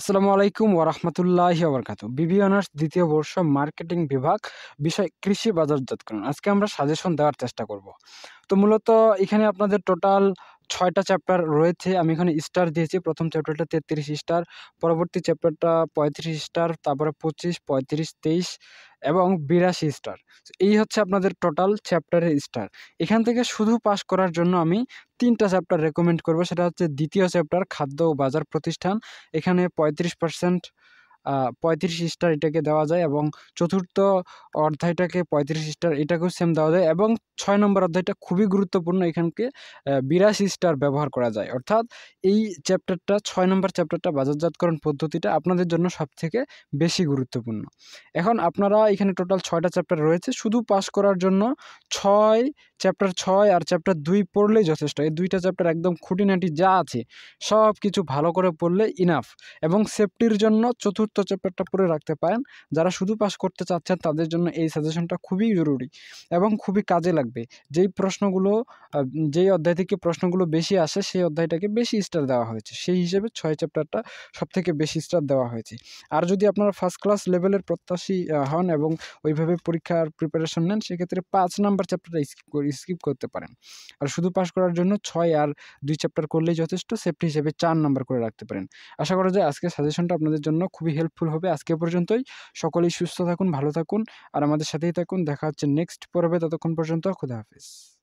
আসসালামু আলাইকুম ওরহমতুল্লাহি আবরকাত বিবি অনার্স দ্বিতীয় বর্ষ মার্কেটিং বিভাগ বিষয় কৃষি বাজারজাতকরণ আজকে আমরা সাজেশন দেওয়ার চেষ্টা করব তো মূলত এখানে আপনাদের টোটাল ছয়টা চ্যাপ্টার রয়েছে আমি এখানে স্টার দিয়েছি প্রথম চ্যাপ্টারটা তেত্রিশ স্টার পরবর্তী চ্যাপ্টারটা পঁয়ত্রিশ স্টার তারপরে পঁচিশ পঁয়ত্রিশ তেইশ এবং বিরাশি স্টার এই হচ্ছে আপনাদের টোটাল চ্যাপ্টারের স্টার এখান থেকে শুধু পাস করার জন্য আমি তিনটা চ্যাপ্টার রেকমেন্ড করব সেটা হচ্ছে দ্বিতীয় চ্যাপ্টার খাদ্য ও বাজার প্রতিষ্ঠান এখানে পঁয়ত্রিশ পার্সেন্ট পঁয়ত্রিশ স্টার এটাকে দেওয়া যায় এবং চতুর্থ অধ্যায়টাকে পঁয়ত্রিশ স্টার এটাকেও সেম দেওয়া যায় এবং ছয় নম্বর অধ্যায়টা খুবই গুরুত্বপূর্ণ এখানকে বিরাশি স্টার ব্যবহার করা যায় অর্থাৎ এই চ্যাপ্টারটা ছয় নম্বর চ্যাপ্টারটা বাজারজাতকরণ পদ্ধতিটা আপনাদের জন্য সবথেকে বেশি গুরুত্বপূর্ণ এখন আপনারা এখানে টোটাল ছয়টা চ্যাপ্টার রয়েছে শুধু পাস করার জন্য ছয় চ্যাপ্টার ছয় আর চ্যাপ্টার দুই পড়লেই যথেষ্ট এই দুইটা চ্যাপ্টার একদম খুঁটিনাটি যা আছে সব কিছু ভালো করে পড়লে ইনাফ এবং সেফটির জন্য চতুর্থ চ্যাপ্টারটা পড়ে রাখতে পারেন যারা শুধু পাস করতে চাচ্ছেন তাদের জন্য এই সাজেশনটা খুবই জরুরি এবং খুবই কাজে লাগবে যেই প্রশ্নগুলো যেই অধ্যায় থেকে প্রশ্নগুলো বেশি আসে সেই অধ্যায়টাকে বেশি স্টার দেওয়া হয়েছে সেই হিসেবে ছয় চ্যাপ্টারটা সবথেকে বেশি স্টার দেওয়া হয়েছে আর যদি আপনারা ফার্স্ট ক্লাস লেভেলের প্রত্যাশী হন এবং ওইভাবে পরীক্ষার প্রিপারেশন নেন সেক্ষেত্রে পাঁচ নাম্বার চ্যাপ্টারটা স্কিপ করি স্কিপ করতে পারেন আর শুধু পাস করার জন্য ছয় আর দুই চ্যাপ্টার করলেই যথেষ্ট সেফটি হিসেবে চার নাম্বার করে রাখতে পারেন আশা করা যায় আজকের সাজেশনটা আপনাদের জন্য খুবই হেল্পফুল হবে আজকে পর্যন্তই সকলেই সুস্থ থাকুন ভালো থাকুন আর আমাদের সাথেই থাকুন দেখা হচ্ছে নেক্সট পর্বে ততক্ষণ পর্যন্ত খুদা হাফিজ